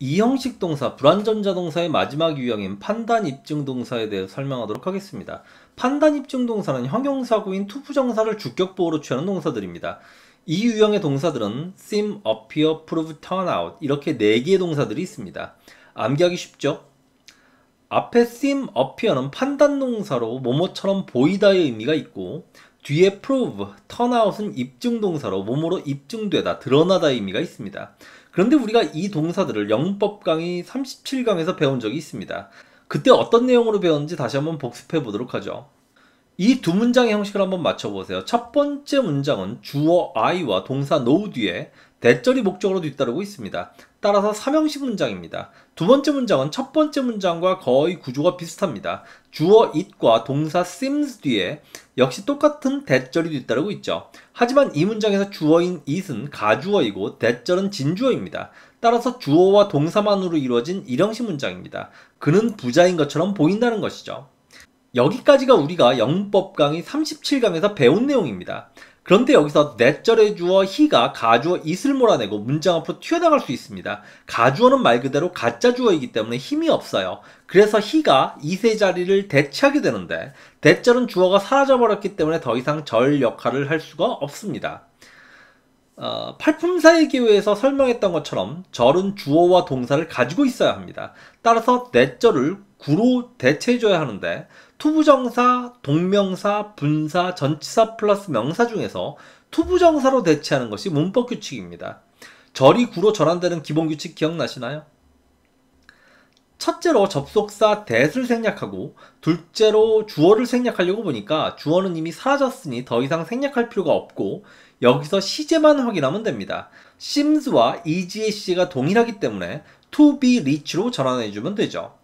이 형식 동사, 불완전자 동사의 마지막 유형인 판단 입증 동사에 대해 설명하도록 하겠습니다. 판단 입증 동사는 형용사구인 투부정사를 주격보호로 취하는 동사들입니다. 이 유형의 동사들은 seem, appear, prove, turn out 이렇게 네개의 동사들이 있습니다. 암기하기 쉽죠? 앞에 seem, appear는 판단 동사로 뭐뭐처럼 보이다의 의미가 있고 뒤에 prove, turn out은 입증 동사로 몸으로 입증되다, 드러나다의 의미가 있습니다. 그런데 우리가 이 동사들을 영법 강의 37강에서 배운 적이 있습니다. 그때 어떤 내용으로 배웠는지 다시 한번 복습해 보도록 하죠. 이 두 문장의 형식을 한번 맞춰보세요. 첫 번째 문장은 주어 I와 동사 no 뒤에 대절이 목적으로 뒤따르고 있습니다. 따라서 3형식 문장입니다. 두 번째 문장은 첫 번째 문장과 거의 구조가 비슷합니다. 주어 it과 동사 seems 뒤에 역시 똑같은 대절이 뒤따르고 있죠. 하지만 이 문장에서 주어인 it은 가주어이고 대절은 진주어입니다. 따라서 주어와 동사만으로 이루어진 일형식 문장입니다. 그는 부자인 것처럼 보인다는 것이죠. 여기까지가 우리가 영문법 강의 37강에서 배운 내용입니다. 그런데 여기서 내절의 주어 히가 가주어 이슬 몰아내고 문장 앞으로 튀어나갈 수 있습니다. 가주어는 말 그대로 가짜 주어이기 때문에 힘이 없어요. 그래서 히가 이세 자리를 대체하게 되는데 대절은 주어가 사라져버렸기 때문에 더 이상 절 역할을 할 수가 없습니다. 어, 팔품사의 기호에서 설명했던 것처럼 절은 주어와 동사를 가지고 있어야 합니다. 따라서 내절을 구로 대체해줘야 하는데 투부정사, 동명사, 분사, 전치사 플러스 명사 중에서 투부정사로 대체하는 것이 문법 규칙입니다. 절이 구로 전환되는 기본 규칙 기억나시나요? 첫째로 접속사 대를 수 생략하고 둘째로 주어를 생략하려고 보니까 주어는 이미 사라졌으니 더 이상 생략할 필요가 없고 여기서 시제만 확인하면 됩니다. sims와 eg의 시가 동일하기 때문에 to be rich로 전환해주면 되죠.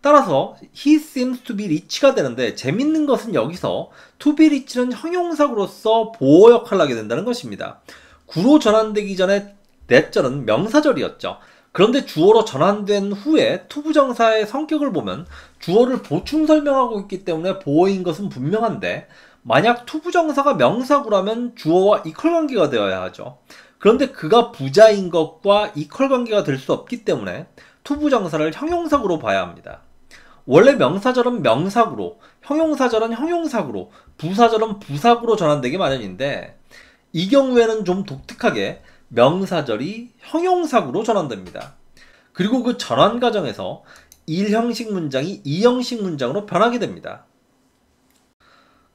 따라서 he seems to be rich가 되는데 재밌는 것은 여기서 to be rich는 형용사로서 보호 역할을 하게 된다는 것입니다. 구로 전환되기 전에 내절은 명사절이었죠. 그런데 주어로 전환된 후에 투부정사의 성격을 보면 주어를 보충 설명하고 있기 때문에 보호인 것은 분명한데 만약 투부정사가 명사구라면 주어와 이퀄 관계가 되어야 하죠. 그런데 그가 부자인 것과 이퀄 관계가 될 수 없기 때문에 투부정사를 형용사구로 봐야 합니다. 원래 명사절은 명사구로, 형용사절은 형용사구로, 부사절은 부사구로 전환되기 마련인데 이 경우에는 좀 독특하게 명사절이 형용사구로 전환됩니다. 그리고 그 전환 과정에서 1형식 문장이 2형식 문장으로 변하게 됩니다.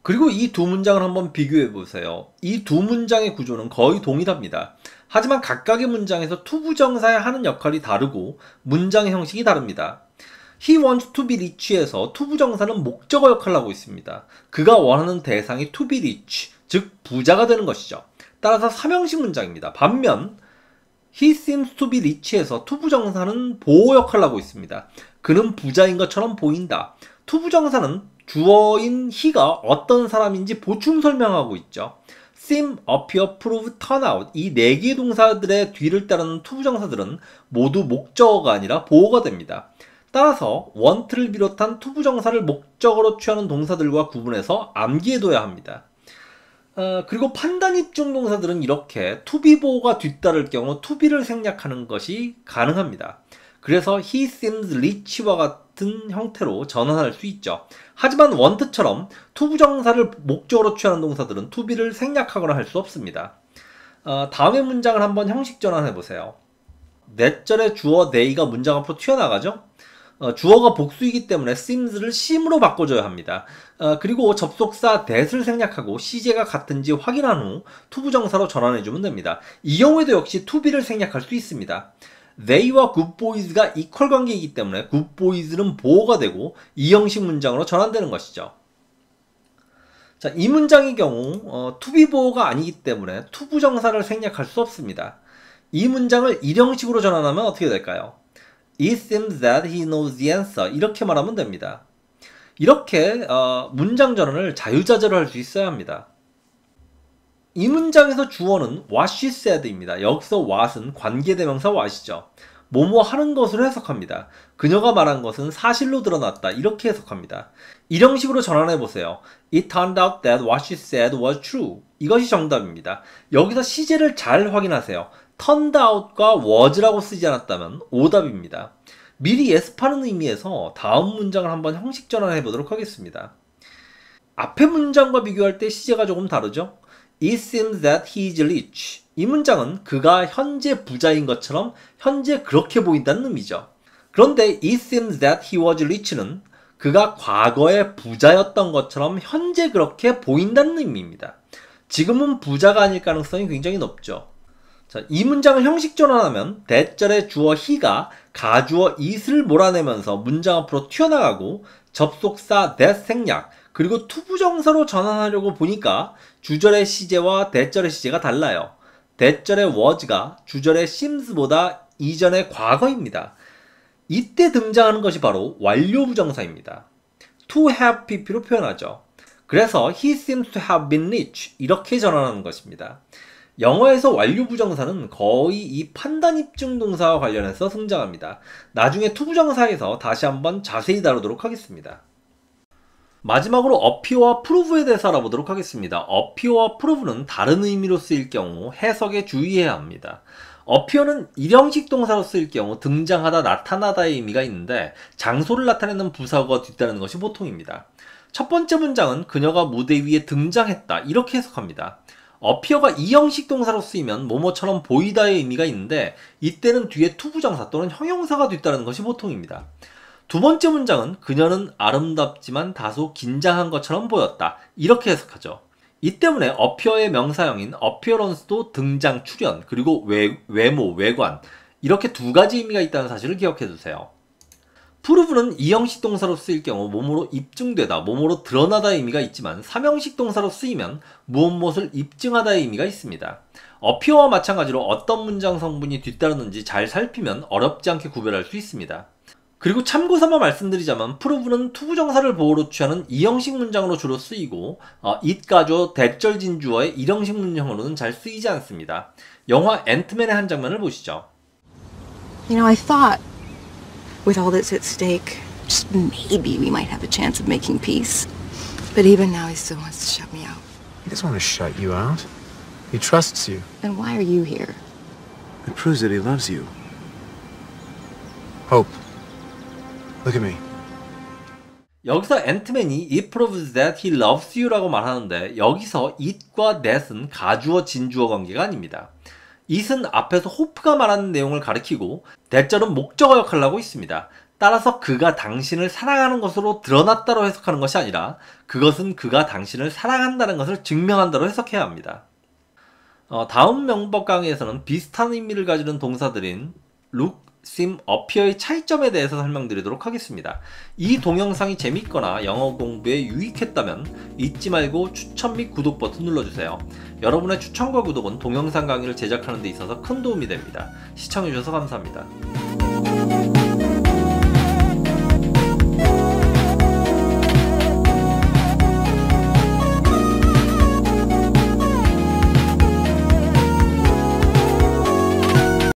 그리고 이 두 문장을 한번 비교해 보세요. 이 두 문장의 구조는 거의 동일합니다. 하지만 각각의 문장에서 투부정사에 하는 역할이 다르고 문장의 형식이 다릅니다. he wants to be rich에서 to 부정사는 목적어 역할을 하고 있습니다. 그가 원하는 대상이 to be rich, 즉 부자가 되는 것이죠. 따라서 삼형식 문장입니다. 반면 he seems to be rich에서 to 부정사는 보호 역할을 하고 있습니다. 그는 부자인 것처럼 보인다. to 부정사는 주어인 he가 어떤 사람인지 보충 설명하고 있죠. seem, appear, prove, turn out 이 네 개의 동사들의 뒤를 따르는 to 부정사들은 모두 목적어가 아니라 보호가 됩니다. 따라서 원트를 비롯한 투부정사를 목적으로 취하는 동사들과 구분해서 암기해둬야 합니다. 어, 그리고 판단 입증 동사들은 이렇게 투비 보호가 뒤따를 경우 투비를 생략하는 것이 가능합니다. 그래서 he seems rich와 같은 형태로 전환할 수 있죠. 하지만 원트처럼 투부정사를 목적으로 취하는 동사들은 투비를 생략하거나 할 수 없습니다. 어, 다음의 문장을 한번 형식 전환해 보세요. 넷절의 주어 네이가 문장 앞으로 튀어나가죠? 어, 주어가 복수이기 때문에 sims를 sim으로 바꿔줘야 합니다. 어, 그리고 접속사 that을 생략하고 시제가 같은지 확인한 후 투부정사로 전환해주면 됩니다. 이 경우에도 역시 to b 를 생략할 수 있습니다. they와 goodboys가 이퀄 관계이기 때문에 goodboys는 보호가 되고 이 형식 문장으로 전환되는 것이죠. 자, 이 문장의 경우 어, 투비 보호가 아니기 때문에 투부정사를 생략할 수 없습니다. 이 문장을 일형식으로 전환하면 어떻게 될까요? It seems that he knows the answer. 이렇게 말하면 됩니다. 이렇게 어, 문장 전환을 자유자재로 할 수 있어야 합니다. 이 문장에서 주어는 what she said입니다. 여기서 what은 관계대명사 what이죠. 뭐뭐 하는 것으로 해석합니다. 그녀가 말한 것은 사실로 드러났다. 이렇게 해석합니다. 이런 식으로 전환해 보세요. It turned out that what she said was true. 이것이 정답입니다. 여기서 시제를 잘 확인하세요. 턴 u r n 과워즈라고 쓰지 않았다면 오답입니다. 미리 예습하는 의미에서 다음 문장을 한번 형식 전환해 보도록 하겠습니다. 앞의 문장과 비교할 때 시제가 조금 다르죠? It seems that he is rich. 이 문장은 그가 현재 부자인 것처럼 현재 그렇게 보인다는 의미죠. 그런데 It seems that he was rich는 그가 과거에 부자였던 것처럼 현재 그렇게 보인다는 의미입니다. 지금은 부자가 아닐 가능성이 굉장히 높죠. 자, 이 문장을 형식 적으로하면 대절의 주어 히가 가주어 it을 몰아내면서 문장 앞으로 튀어나가고 접속사 that 생략 그리고 투부정서로 전환하려고 보니까 주절의 시제와 대절의 시제가 달라요. 대절의 was가 주절의 sims보다 이전의 과거입니다. 이때 등장하는 것이 바로 완료부정사입니다. to have pp로 표현하죠. 그래서 he seems to have been rich 이렇게 전환하는 것입니다. 영어에서 완료 부정사는 거의 이 판단 입증 동사와 관련해서 성장합니다 나중에 투부정사에서 다시 한번 자세히 다루도록 하겠습니다. 마지막으로 어피어와 프로브에 대해서 알아보도록 하겠습니다. 어피어와 프로브는 다른 의미로 쓰일 경우 해석에 주의해야 합니다. 어피어는 일형식 동사로 쓰일 경우 등장하다 나타나다의 의미가 있는데 장소를 나타내는 부사어가 뒤따르는 것이 보통입니다. 첫 번째 문장은 그녀가 무대 위에 등장했다 이렇게 해석합니다. 어피어가 이형식 동사로 쓰이면 뭐뭐처럼 보이다의 의미가 있는데 이때는 뒤에 투부정사 또는 형용사가 뒤따르는 것이 보통입니다. 두 번째 문장은 그녀는 아름답지만 다소 긴장한 것처럼 보였다. 이렇게 해석하죠. 이 때문에 어피어의 명사형인 어피어런스도 등장, 출연 그리고 외, 외모, 외관 이렇게 두 가지 의미가 있다는 사실을 기억해 두세요. 프루브는 이형식 동사로 쓰일 경우 몸으로 입증되다, 몸으로 드러나다의 의미가 있지만 삼형식 동사로 쓰이면 무엇 무엇을 입증하다의 의미가 있습니다. 어피어와 마찬가지로 어떤 문장 성분이 뒤따르는지 잘 살피면 어렵지 않게 구별할 수 있습니다. 그리고 참고삼아 말씀드리자면 프루브는 투구정사를 보호로 취하는 이형식 문장으로 주로 쓰이고 어, 잇가조, 대절진주어의 일형식 문장으로는 잘 쓰이지 않습니다. 영화 앤트맨의 한 장면을 보시죠. You know, I thought With all that's at stake, just maybe we might have a chance of making peace. But even now, he still wants to shut me out. He doesn't want to shut you out. He trusts you. Then why are you here? It proves that he loves you. Hope. Look at me. 여기서 앤트맨이 it proves that he loves you라고 말하는데 여기서 it과 that은 가주어 진주어 관계가 아닙니다. 이은 앞에서 호프가 말하는 내용을 가리키고 대절은 목적어 역할을 하고 있습니다. 따라서 그가 당신을 사랑하는 것으로 드러났다로 해석하는 것이 아니라 그것은 그가 당신을 사랑한다는 것을 증명한다로 해석해야 합니다. 어, 다음 명법 강의에서는 비슷한 의미를 가지는 동사들인 look, Sim 심 어피어의 차이점에 대해서 설명드리도록 하겠습니다. 이 동영상이 재밌거나 영어 공부에 유익했다면 잊지 말고 추천 및 구독 버튼 눌러주세요. 여러분의 추천과 구독은 동영상 강의를 제작하는 데 있어서 큰 도움이 됩니다. 시청해주셔서 감사합니다.